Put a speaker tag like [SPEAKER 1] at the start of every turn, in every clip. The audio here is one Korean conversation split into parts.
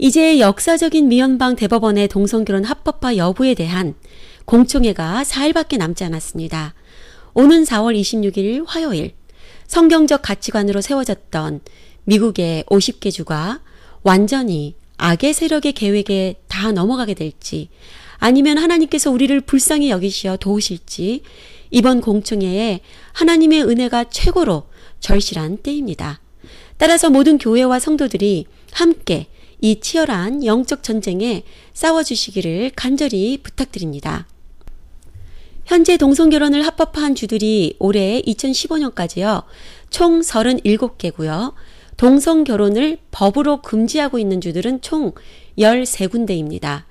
[SPEAKER 1] 이제 역사적인 미연방 대법원의 동성결혼 합법화 여부에 대한 공청회가 4일밖에 남지 않았습니다. 오는 4월 26일 화요일 성경적 가치관으로 세워졌던 미국의 50개 주가 완전히 악의 세력의 계획에 다 넘어가게 될지 아니면 하나님께서 우리를 불쌍히 여기시어 도우실지 이번 공청회에 하나님의 은혜가 최고로 절실한 때입니다. 따라서 모든 교회와 성도들이 함께 이 치열한 영적 전쟁에 싸워주시기를 간절히 부탁드립니다. 현재 동성결혼을 합법화한 주들이 올해 2015년까지요, 총 37개고요, 동성결혼을 법으로 금지하고 있는 주들은 총 13군데입니다.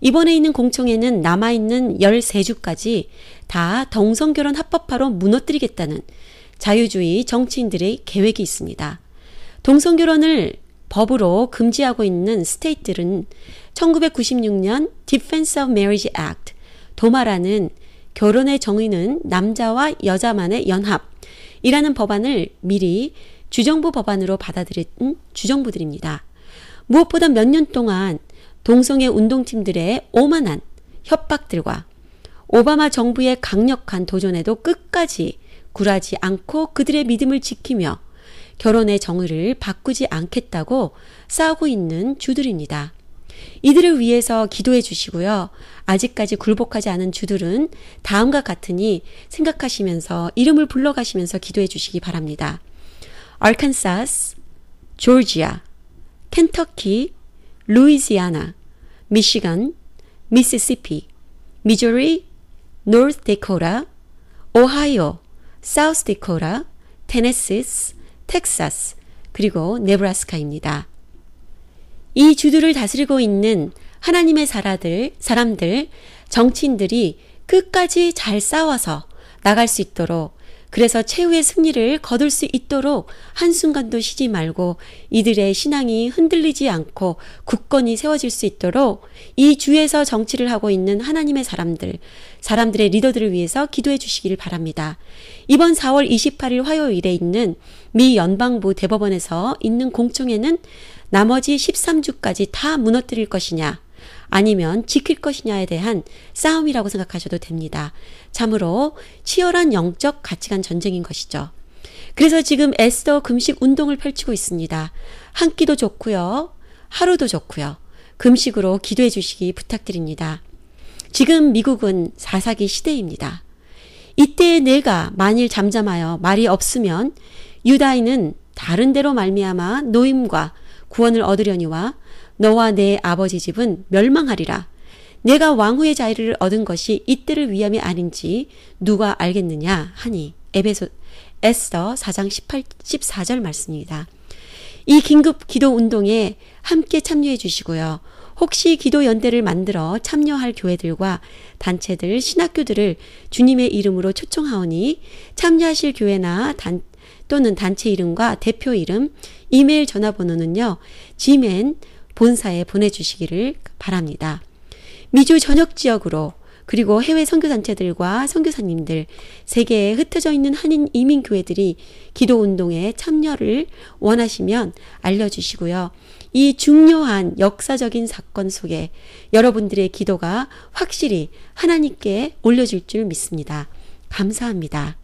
[SPEAKER 1] 이번에 있는 공청회는 남아있는 13주까지 다 동성결혼 합법화로 무너뜨리겠다는 자유주의 정치인들의 계획이 있습니다. 동성결혼을 법으로 금지하고 있는 스테이트들은 1996년 Defense of Marriage Act 도마라는 결혼의 정의는 남자와 여자만의 연합이라는 법안을 미리 주정부 법안으로 받아들인 주정부들입니다. 무엇보다 몇 년 동안 동성애 운동팀들의 오만한 협박들과 오바마 정부의 강력한 도전에도 끝까지 굴하지 않고 그들의 믿음을 지키며 결혼의 정의를 바꾸지 않겠다고 싸우고 있는 주들입니다. 이들을 위해서 기도해 주시고요. 아직까지 굴복하지 않은 주들은 다음과 같으니 생각하시면서 이름을 불러가시면서 기도해 주시기 바랍니다. 알칸사스, 조지아, 켄터키, 루이지아나, 미시간, 미시시피, 미조리, 노스 데코라, 오하이오, 사우스 데코라, 테네시스, 텍사스, 그리고 네브라스카입니다. 이 주들을 다스리고 있는 하나님의 사라들, 사람들, 정치인들이 끝까지 잘 싸워서 나갈 수 있도록 그래서 최후의 승리를 거둘 수 있도록 한순간도 쉬지 말고 이들의 신앙이 흔들리지 않고 굳건히 세워질 수 있도록 이 주에서 정치를 하고 있는 하나님의 사람들, 사람들의 리더들을 위해서 기도해 주시기를 바랍니다. 이번 4월 28일 화요일에 있는 미 연방부 대법원에서 있는 공청회는 나머지 13주까지 다 무너뜨릴 것이냐, 아니면 지킬 것이냐에 대한 싸움이라고 생각하셔도 됩니다. 참으로 치열한 영적 가치관 전쟁인 것이죠. 그래서 지금 에스더 금식 운동을 펼치고 있습니다. 한 끼도 좋고요. 하루도 좋고요. 금식으로 기도해 주시기 부탁드립니다. 지금 미국은 사사기 시대입니다. 이때 내가 만일 잠잠하여 말이 없으면 유다인은 다른 데로 말미암아 노임과 구원을 얻으려니와 너와 내 아버지 집은 멸망하리라. 내가 왕후의 자리를 얻은 것이 이때를 위함이 아닌지 누가 알겠느냐 하니 에베소 에스더 4장 18, 14절 말씀입니다. 이 긴급 기도 운동에 함께 참여해 주시고요. 혹시 기도 연대를 만들어 참여할 교회들과 단체들, 신학교들을 주님의 이름으로 초청하오니 참여하실 교회나 단, 또는 단체 이름과 대표 이름, 이메일 전화번호는요. 지멘 본사에 보내주시기를 바랍니다. 미주 전역 지역으로 그리고 해외 선교단체들과 선교사님들, 세계에 흩어져 있는 한인 이민교회들이 기도 운동에 참여를 원하시면 알려주시고요. 이 중요한 역사적인 사건 속에 여러분들의 기도가 확실히 하나님께 올려질 줄 믿습니다. 감사합니다.